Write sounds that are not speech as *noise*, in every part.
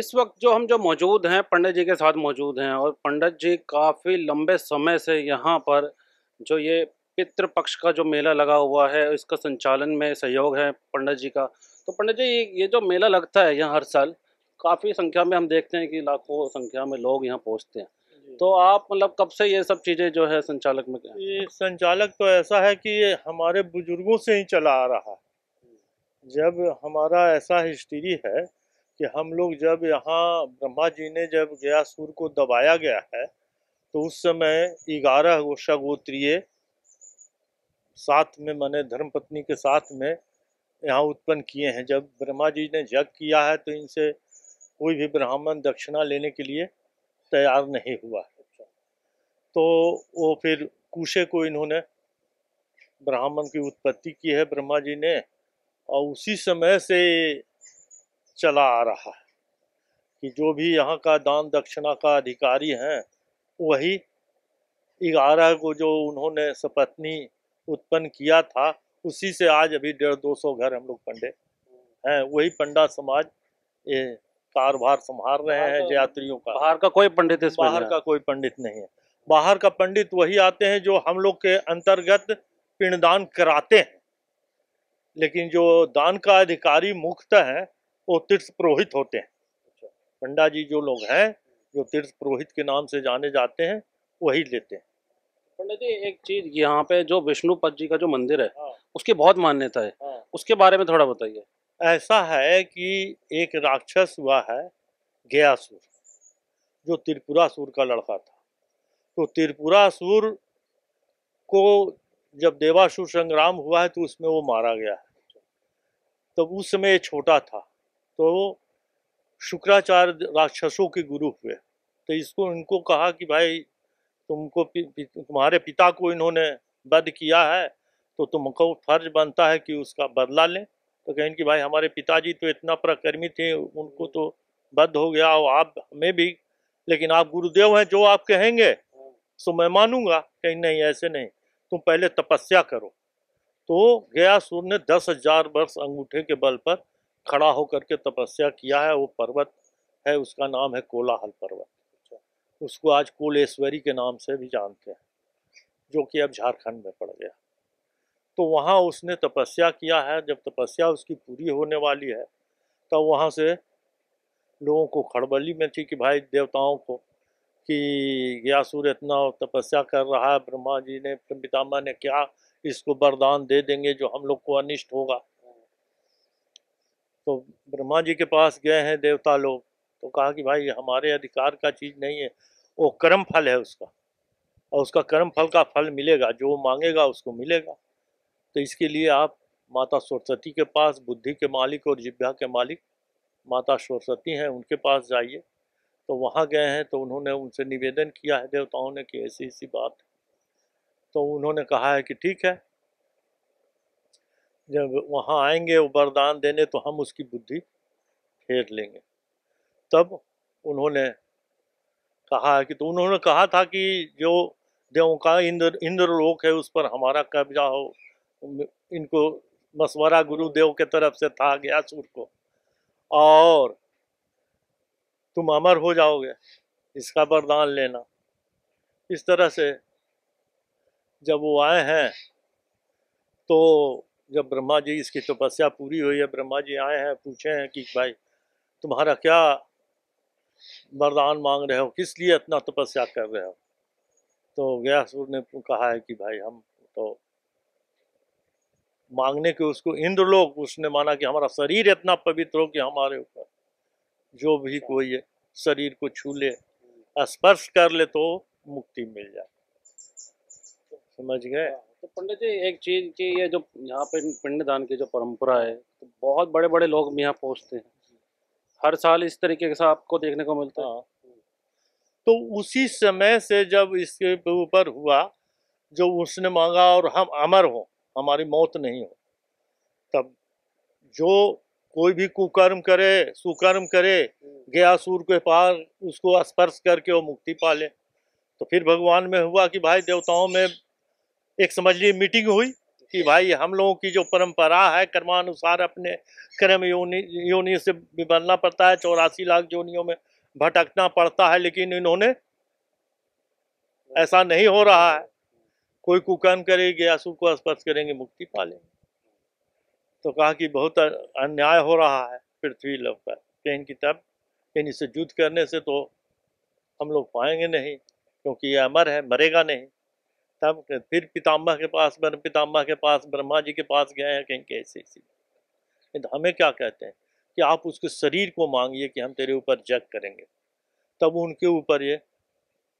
इस वक्त जो हम जो मौजूद हैं पंडित जी के साथ मौजूद हैं और पंडित जी काफ़ी लंबे समय से यहाँ पर जो ये पितृपक्ष का जो मेला लगा हुआ है इसका संचालन में सहयोग है पंडित जी का तो पंडित जी ये जो मेला लगता है यहाँ हर साल काफ़ी संख्या में हम देखते हैं कि लाखों संख्या में लोग यहाँ पहुँचते हैं तो आप मतलब कब से ये सब चीज़ें जो है संचालक में क्या? ये संचालक तो ऐसा है कि ये हमारे बुजुर्गों से ही चला आ रहा है जब हमारा ऐसा हिस्ट्री है कि हम लोग जब यहाँ ब्रह्मा जी ने जब गयासुर को दबाया गया है तो उस समय ग्यारह गोशा गोत्रीय साथ में मैंने धर्मपत्नी के साथ में यहाँ उत्पन्न किए हैं जब ब्रह्मा जी ने जग किया है तो इनसे कोई भी ब्राह्मण दक्षिणा लेने के लिए तैयार नहीं हुआ है तो वो फिर कुशे को इन्होंने ब्राह्मण की उत्पत्ति की है ब्रह्मा जी ने और उसी समय से चला आ रहा है कि जो भी यहाँ का दान दक्षिणा का अधिकारी हैं वही ग्यारह को जो उन्होंने सपत्नी उत्पन्न किया था उसी से आज अभी डेढ़ दो सौ घर हम लोग पंडे हैं वही पंडा समाज ये कारभार संभाल रहे हैं यात्रियों का बाहर का कोई पंडित इस बाहर का कोई पंडित नहीं है बाहर का पंडित वही आते हैं जो हम लोग के अंतर्गत पिंडदान कराते हैं लेकिन जो दान का अधिकारी मुक्त हैं वो तीर्थ पुरोहित होते हैं पंडा जी जो लोग हैं जो तीर्थ पुरोहित के नाम से जाने जाते हैं वही लेते हैं पंडित जी एक चीज यहाँ पे जो विष्णुपद जी का जो मंदिर है हाँ। उसकी बहुत मान्यता है हाँ। उसके बारे में थोड़ा बताइए ऐसा है कि एक राक्षस हुआ है गयासुर जो त्रिपुरा सुर का लड़का था तो त्रिपुरासुर को जब देवासुर संग्राम हुआ है तो उसमें वो मारा गया है तब तो उस समय छोटा था तो शुक्राचार्य राक्षसों के गुरु हुए तो इसको इनको कहा कि भाई तुमको पि, पि, तुम्हारे पिता को इन्होंने बद किया है तो तुमको फर्ज बनता है कि उसका बदला लें तो कहें कि भाई हमारे पिताजी तो इतना प्रकर्मी थे उनको तो बद हो गया और आप हमें भी लेकिन आप गुरुदेव हैं जो आप कहेंगे सो मैं मानूंगा कहीं नहीं ऐसे नहीं तुम पहले तपस्या करो तो गया सूर्य ने दस हजार वर्ष अंगूठे के बल पर खड़ा होकर के तपस्या किया है वो पर्वत है उसका नाम है कोलाहल पर्वत उसको आज कोलेश्वरी के नाम से भी जानते हैं जो कि अब झारखंड में पड़ गया तो वहाँ उसने तपस्या किया है जब तपस्या उसकी पूरी होने वाली है तब वहाँ से लोगों को खड़बली में थी कि भाई देवताओं को कि यासुर इतना तपस्या कर रहा है ब्रह्मा जी ने पितामा ने क्या इसको वरदान दे देंगे जो हम लोग को अनिष्ट होगा तो ब्रह्मा जी के पास गए हैं देवता लोग तो कहा कि भाई हमारे अधिकार का चीज़ नहीं है वो कर्म फल है उसका और उसका कर्म फल का फल मिलेगा जो मांगेगा उसको मिलेगा तो इसके लिए आप माता सरस्वती के पास बुद्धि के मालिक और जिब्या के मालिक माता सरस्वती हैं उनके पास जाइए तो वहाँ गए हैं तो उन्होंने उनसे निवेदन किया है देवताओं ने कि ऐसी ऐसी बात तो उन्होंने कहा है कि ठीक है जब वहाँ आएंगे वो वरदान देने तो हम उसकी बुद्धि फेर लेंगे तब उन्होंने कहा कि तो उन्होंने कहा था कि जो देवों का इंद्र इंद्रलोक है उस पर हमारा कब्जा हो इनको मशवरा गुरुदेव के तरफ से था गया सूर को और तुम अमर हो जाओगे इसका वरदान लेना इस तरह से जब वो आए हैं तो जब ब्रह्मा जी इसकी तपस्या पूरी हुई है ब्रह्मा जी आए हैं पूछे हैं कि भाई तुम्हारा क्या वरदान मांग रहे हो किस लिए इतना तपस्या कर रहे हो तो व्यासुर ने कहा है कि भाई हम तो मांगने के उसको इंद्र लोग उसने माना कि हमारा शरीर इतना पवित्र हो कि हमारे ऊपर जो भी कोई शरीर को छू ले स्पर्श कर ले तो मुक्ति मिल जाए समझ गए तो पंडित जी एक चीज़ की ये जो यहाँ पे पिंडदान की जो परंपरा है तो बहुत बड़े बड़े लोग भी यहाँ पहुँचते हैं हर साल इस तरीके से आपको देखने को मिलता है हाँ। तो उसी समय से जब इसके ऊपर हुआ जो उसने मांगा और हम अमर हो हमारी मौत नहीं हो तब जो कोई भी कुकर्म करे सुकर्म करे हम्म। गया सूर के पार उसको स्पर्श करके वो मुक्ति पा ले तो फिर भगवान में हुआ कि भाई देवताओं में एक समझ लीजिए मीटिंग हुई कि भाई हम लोगों की जो परंपरा है कर्मानुसार अपने कर्म योनि योनि से भी बनना पड़ता है चौरासी लाख योनियों में भटकना पड़ता है लेकिन इन्होंने ऐसा नहीं हो रहा है कोई कुकर्म करेगी असु को स्पर्श करेंगे मुक्ति पालेंगे तो कहा कि बहुत अन्याय हो रहा है पृथ्वी लोग पर कहीं की तब कहीं इसे युद्ध करने से तो हम लोग पाएंगे नहीं क्योंकि ये अमर है मरेगा नहीं तब फिर पिताम्बा के पास ब्रह्म पिताम्बा के पास ब्रह्मा जी के पास गए हैं कहीं कैसे ऐसे तो हमें क्या कहते हैं कि आप उसके शरीर को मांगिए कि हम तेरे ऊपर जग करेंगे तब उनके ऊपर ये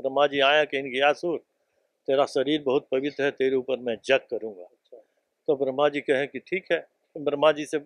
ब्रह्मा जी आया कहीं गया सुर तेरा शरीर बहुत पवित्र है तेरे ऊपर मैं जग करूँगा अच्छा। तो ब्रह्मा जी कहें कि ठीक है ब्रह्मा जी से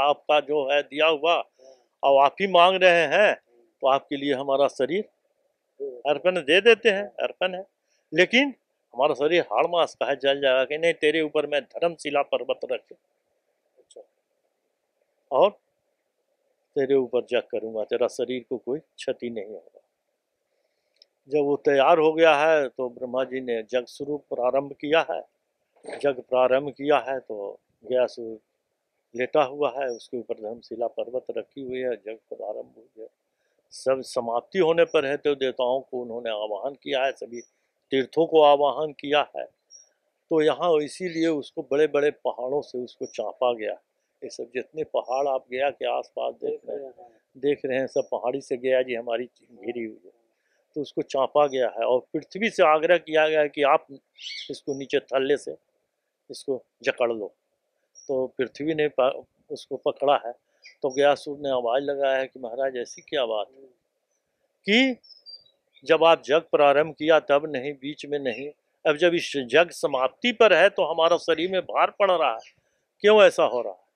आपका जो है दिया हुआ हाँ। और आप ही मांग रहे हैं तो आपके लिए हमारा शरीर हाँ। अर्पण दे देते हैं अर्पण है लेकिन हमारा शरीर हाड़ मास का है जल जाएगा कि नहीं तेरे ऊपर मैं धर्मशिला पर्वत रख अच्छा। और तेरे ऊपर जग करूँगा तेरा शरीर को कोई क्षति नहीं होगा जब वो तैयार हो गया है तो ब्रह्मा जी ने जग शुरू प्रारंभ किया है जग प्रारंभ किया है तो गैस लेटा हुआ है उसके ऊपर धर्मशिला पर्वत रखी हुई है जग प्रारंभ हो गया सब समाप्ति होने पर है तो देवताओं को उन्होंने आह्वान किया है सभी तीर्थों को आवाहन किया है तो यहाँ इसीलिए उसको बड़े बड़े पहाड़ों से उसको चापा गया ये सब जितने पहाड़ आप गया के आसपास देख रहे हैं देख रहे हैं सब पहाड़ी से गया जी हमारी घिरी हुई है तो उसको चापा गया है और पृथ्वी से आग्रह किया गया है कि आप इसको नीचे थल्ले से इसको जकड़ लो तो पृथ्वी ने उसको पकड़ा है तो गयासुर ने आवाज़ लगाया है कि महाराज ऐसी क्या बात है हम्म। कि जब आप जग प्रारंभ किया तब नहीं बीच में नहीं अब जब इस जग समाप्ति पर है तो हमारा शरीर में भार पड़ रहा है क्यों ऐसा हो रहा है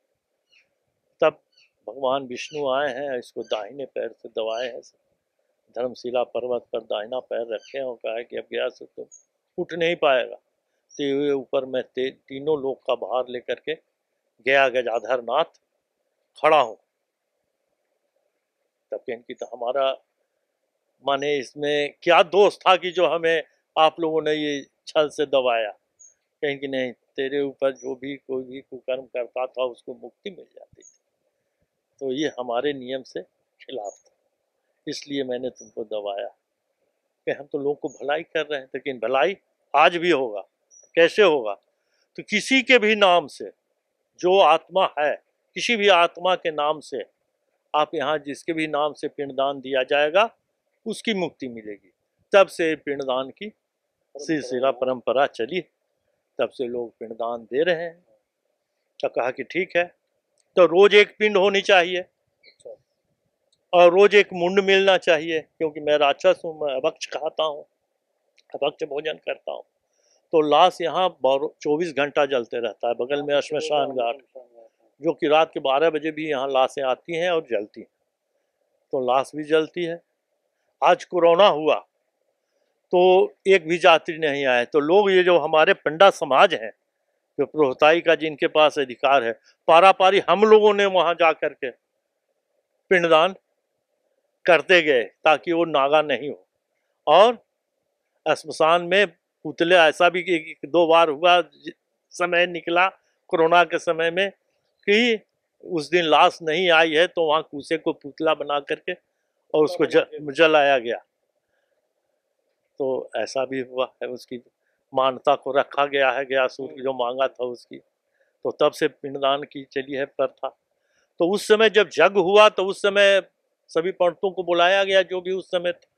तब भगवान विष्णु आए हैं इसको दाहिने पैर से दबाए हैं धर्मशिला पर्वत पर दाहिना पैर रखे हैं और कहा कि अब गया से तुम तो उठ नहीं पाएगा तो हुए ऊपर मैं तीनों लोग का भार लेकर के गया गजाधर नाथ खड़ा हूँ तब कि तो हमारा माने इसमें क्या दोस्त था कि जो हमें आप लोगों ने ये छल से दबाया कहीं कि नहीं तेरे ऊपर जो भी कोई भी कुकर्म करता था उसको मुक्ति मिल जाती थी तो ये हमारे नियम से खिलाफ था इसलिए मैंने तुमको दबाया कि हम तो लोगों को भलाई कर रहे हैं लेकिन भलाई आज भी होगा कैसे होगा तो किसी के भी नाम से जो आत्मा है किसी भी आत्मा के नाम से आप यहाँ जिसके भी नाम से पिंडदान दिया जाएगा उसकी मुक्ति मिलेगी तब से पिंडदान की सिलसिला परंपरा चली तब से लोग पिंडदान दे रहे हैं तो कहा कि ठीक है तो रोज़ एक पिंड होनी चाहिए अच्छा। और रोज़ एक मुंड मिलना चाहिए क्योंकि मैं राक्षस हूँ मैं अभक्ष खाता हूँ अभक्ष भोजन करता हूँ तो लाश यहाँ चौबीस घंटा जलते रहता है बगल में हाँ, शमशान घाट हाँ। जो कि रात के बारह बजे भी यहाँ लाशें आती हैं और जलती हैं तो लाश भी जलती है आज कोरोना हुआ तो एक भी जात्री नहीं आए तो लोग ये जो हमारे पंडा समाज हैं जो प्रोहताई का जिनके पास अधिकार है पारा पारी हम लोगों ने वहाँ जा कर के पिंडदान करते गए ताकि वो नागा नहीं हो और शमशान में पुतले ऐसा भी कि दो बार हुआ समय निकला कोरोना के समय में कि उस दिन लाश नहीं आई है तो वहाँ कूसे को पुतला बना करके और उसको जलाया गया तो ऐसा भी हुआ है उसकी मानता को रखा गया है गयासूर हम्म। जो मांगा था उसकी तो तब से पिंडदान की चली है प्रथा तो उस समय जब जग हुआ तो उस समय सभी पंडितों को बुलाया गया जो भी उस समय था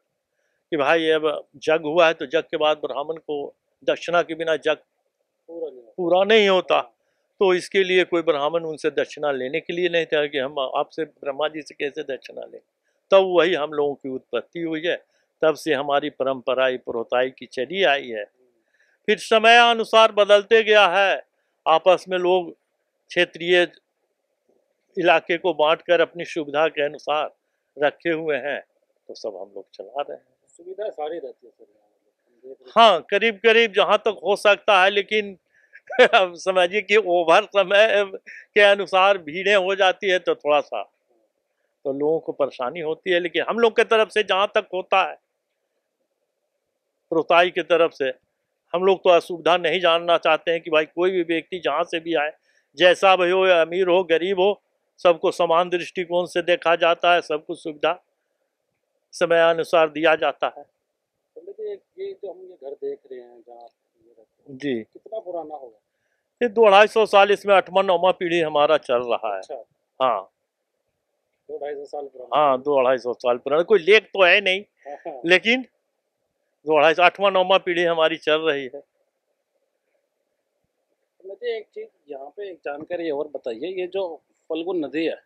कि भाई अब जग हुआ है तो जग के बाद ब्राह्मण को दक्षिणा के बिना जग पूरा नहीं होता तो इसके लिए कोई ब्राह्मण उनसे दक्षिणा लेने के लिए नहीं था कि हम आपसे ब्रह्मा जी से कैसे दक्षिणा लें तब वही हम लोगों की उत्पत्ति हुई है तब से हमारी परंपराई पुरोताई की चली आई है फिर समय अनुसार बदलते गया है आपस में लोग क्षेत्रीय इलाके को बांटकर अपनी सुविधा के अनुसार रखे हुए हैं तो सब हम लोग चला रहे हैं सुविधा सारी रहती है हाँ करीब करीब जहाँ तक हो सकता है लेकिन *laughs* अब समझिए कि ओवर समय के अनुसार भीड़ें हो जाती है तो थोड़ा सा तो लोगों को परेशानी होती है लेकिन हम लोग के तरफ से जहाँ तक होता है प्रोताई की तरफ से हम लोग तो असुविधा नहीं जानना चाहते हैं कि भाई कोई भी व्यक्ति जहाँ से भी आए जैसा भी हो अमीर हो गरीब हो सबको समान दृष्टिकोण से देखा जाता है सबको सुविधा समय अनुसार दिया जाता है तो जी कितना पुराना होगा ये दो ढाई सौ साल इसमें अठवा नौवा पीढ़ी हमारा चल रहा है अच्छा। हाँ हाँ दो अढ़ाई सौ साल पुराना कोई लेख तो है नहीं हाँ, हाँ। लेकिन दो अढ़ाई सौ आठवा नौवा पीढ़ी हमारी चल रही है मुझे एक चीज यहाँ पे एक जानकारी और बताइए ये जो फल्गुन नदी है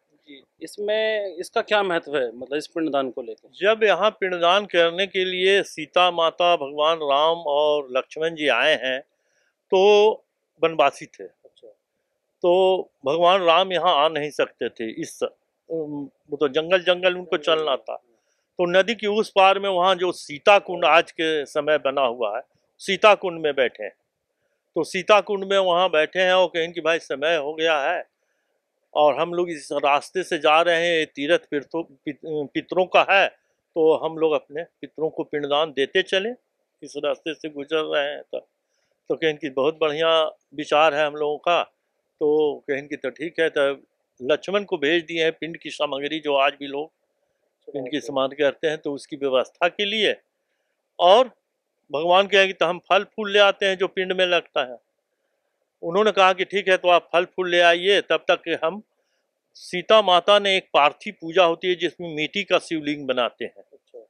इसमें इसका क्या महत्व है मतलब इस पिंडदान को लेकर जब यहाँ पिंडदान करने के लिए सीता माता भगवान राम और लक्ष्मण जी आए हैं तो वनवासी थे अच्छा। तो भगवान राम यहाँ आ नहीं सकते थे इस वो तो जंगल जंगल उनको चलना था तो नदी की उस पार में वहाँ जो सीता कुंड आज के समय बना हुआ है सीता कुंड में बैठे हैं तो सीता कुंड में वहाँ बैठे हैं और कहें कि भाई समय हो गया है और हम लोग इस रास्ते से जा रहे हैं तीर्थ पितरों पितरों का है तो हम लोग अपने पितरों को पिंडदान देते चले इस रास्ते से गुजर रहे हैं तो तो कहें कि बहुत बढ़िया विचार है हम लोगों का तो कहें कि तो ठीक है तब लक्ष्मण को भेज दिए हैं पिंड की सामग्री जो आज भी लोग पिंड की समान करते हैं तो उसकी व्यवस्था के लिए और भगवान कहेंगे तो हम फल फूल ले आते हैं जो पिंड में लगता है उन्होंने कहा कि ठीक है तो आप फल फूल ले आइए तब तक हम सीता माता ने एक पार्थिव पूजा होती है जिसमें मिट्टी का शिवलिंग बनाते हैं अच्छा।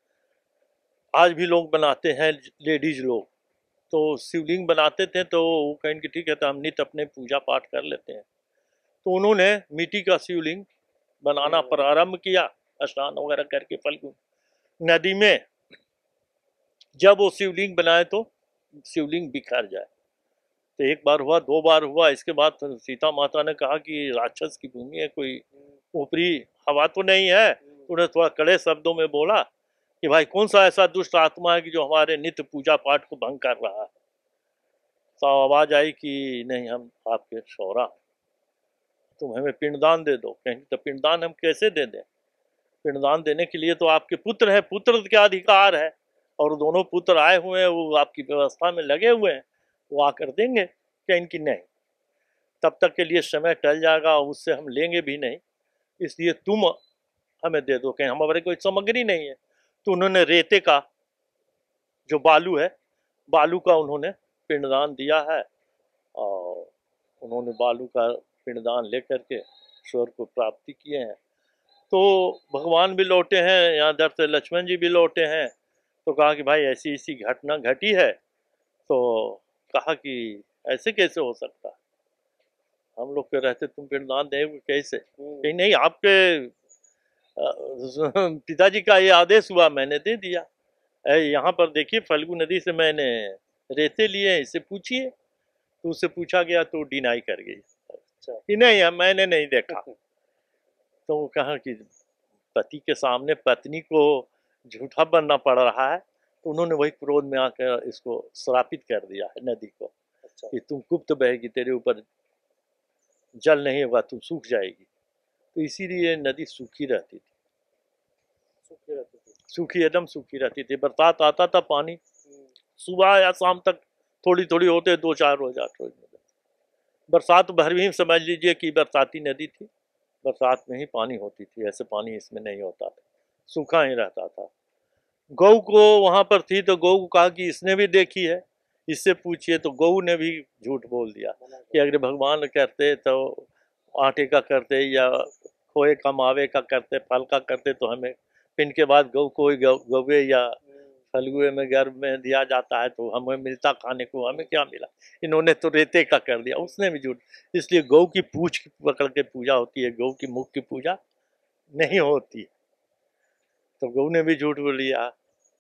आज भी लोग बनाते हैं लेडीज लोग तो शिवलिंग बनाते थे तो वो कहेंगे ठीक है तो हम नित अपने पूजा पाठ कर लेते हैं तो उन्होंने मिट्टी का शिवलिंग बनाना हम्म। प्रारंभ किया स्नान वगैरह करके फलगुन नदी में जब वो शिवलिंग बनाए तो शिवलिंग बिखर जाए तो एक बार हुआ दो बार हुआ इसके बाद सीता माता ने कहा कि राक्षस की भूमि है कोई हम्म। ऊपरी हवा तो नहीं है हम्म। उन्हें थोड़ा कड़े शब्दों में बोला कि भाई कौन सा ऐसा दुष्ट आत्मा है कि जो हमारे नित्य पूजा पाठ को भंग कर रहा है तो आवाज़ आई कि नहीं हम आपके सौरा तुम हमें पिंडदान दे दो कहेंगे तो पिंडदान हम कैसे दे दें पिंडदान देने के लिए तो आपके पुत्र हैं पुत्र का अधिकार है और दोनों पुत्र आए हुए हैं वो आपकी व्यवस्था में लगे हुए हैं वो आकर देंगे क्या इनकी नहीं तब तक के लिए समय टल जाएगा और उससे हम लेंगे भी नहीं इसलिए तुम हमें दे दो कहें हमारे कोई सामग्री नहीं है तो उन्होंने रेते का जो बालू है बालू का उन्होंने पिंडदान दिया है और उन्होंने बालू का पिंडदान लेकर के स्वर को प्राप्ति किए हैं तो भगवान भी लौटे हैं यहाँ दर से लक्ष्मण जी भी लौटे हैं तो कहा कि भाई ऐसी ऐसी घटना घटी है तो कहा कि ऐसे कैसे हो सकता है हम लोग के रहते तुम पिंडदान देव कैसे हम्म। कहीं नहीं आपके *laughs* पिताजी का ये आदेश हुआ मैंने दे दिया यहाँ पर देखिए फल्गु नदी से मैंने रेते लिए इसे पूछिए तो उसे पूछा गया तो डिनाई कर गई अच्छा। कि नहीं है, मैंने नहीं देखा अच्छा। तो वो कहा कि पति के सामने पत्नी को झूठा बनना पड़ रहा है तो उन्होंने वही क्रोध में आकर इसको श्रापित कर दिया है नदी को अच्छा। कि तुम गुप्त बहेगी तेरे ऊपर जल नहीं होगा तुम सूख जाएगी तो इसीलिए नदी सूखी रहती थी सूखी एकदम सूखी रहती थी बरसात आता था पानी हम्म। सुबह या शाम तक थोड़ी थोड़ी होते दो चार रोज आठ रोज में बरसात तो भर भी समझ लीजिए कि बरसाती नदी थी बरसात में ही पानी होती थी ऐसे पानी इसमें नहीं होता था सूखा ही रहता था गऊ को वहाँ पर थी तो गऊ को कहा कि इसने भी देखी है इससे पूछिए तो गऊ ने भी झूठ बोल दिया कि अगर भगवान करते तो आटे का करते या खोए का मावे का करते फल का करते तो हमें पिंड के बाद कोई गौ गौ या फलुए में घर में दिया जाता है तो हमें मिलता खाने को हमें क्या मिला इन्होंने तो रेते का कर दिया उसने भी झूठ इसलिए गौ की पूछ पकड़ के पूजा होती है गौ की मुख की पूजा नहीं होती है तो गौ ने भी झूठ बोल लिया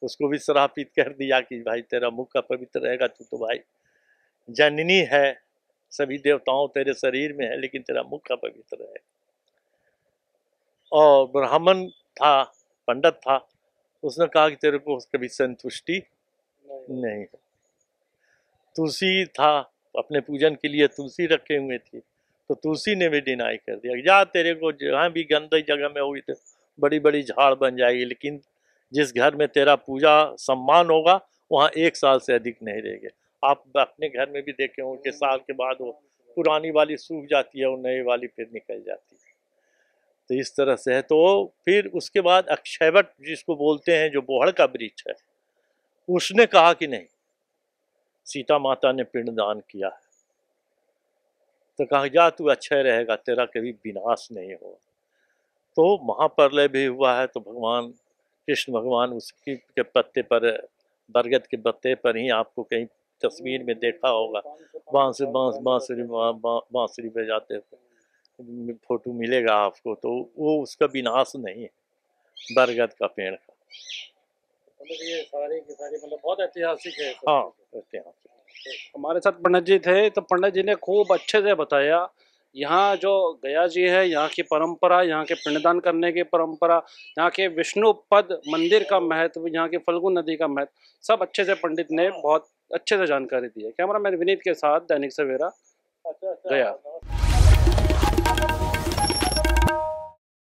उसको भी सरापित कर दिया कि भाई तेरा मुख का पवित्र रहेगा तू तो भाई जननी है सभी देवताओं तेरे शरीर में है लेकिन तेरा मुख का पवित्र है और ब्राह्मण था पंडित था उसने कहा कि तेरे को कभी संतुष्टि नहीं, नहीं तुलसी था अपने पूजन के लिए तुलसी रखे हुए थी तो तुलसी ने भी डिनाई कर दिया जा तेरे को जहाँ भी गंदी जगह में हुई तो बड़ी बड़ी झाड़ बन जाएगी लेकिन जिस घर में तेरा पूजा सम्मान होगा वहाँ एक साल से अधिक नहीं रहेगा आप अपने घर में भी देखे होंगे हम्म। साल के बाद वो पुरानी वाली सूख जाती है और नई वाली फिर निकल जाती है तो इस तरह से है तो फिर उसके बाद अक्षयवट जिसको बोलते हैं जो बोहड़ का वृक्ष है उसने कहा कि नहीं सीता माता ने पिंडदान किया है तो कहा जा तू अच्छा रहेगा तेरा कभी विनाश नहीं हो तो महाप्रलय भी हुआ है तो भगवान कृष्ण भगवान उसकी के पत्ते पर बरगद के पत्ते पर ही आपको कहीं तस्वीर में देखा होगा बांस बांस बांसुरी बांसुरी बजाते हुए फोटो मिलेगा आपको तो वो उसका विनाश नहीं है बरगद का पेड़ का मतलब मतलब है हाँ, तो हमारे साथ पंडित जी थे तो पंडित जी ने खूब अच्छे से बताया यहाँ जो गया जी है यहाँ की परंपरा यहाँ के पिंडदान करने की परंपरा यहाँ के विष्णु पद मंदिर का महत्व यहाँ के फल्गु नदी का महत्व सब अच्छे से पंडित ने बहुत अच्छे से जानकारी दी है कैमरा मैन विनीत के साथ दैनिक सवेरा अच्छा, अच्छा। गया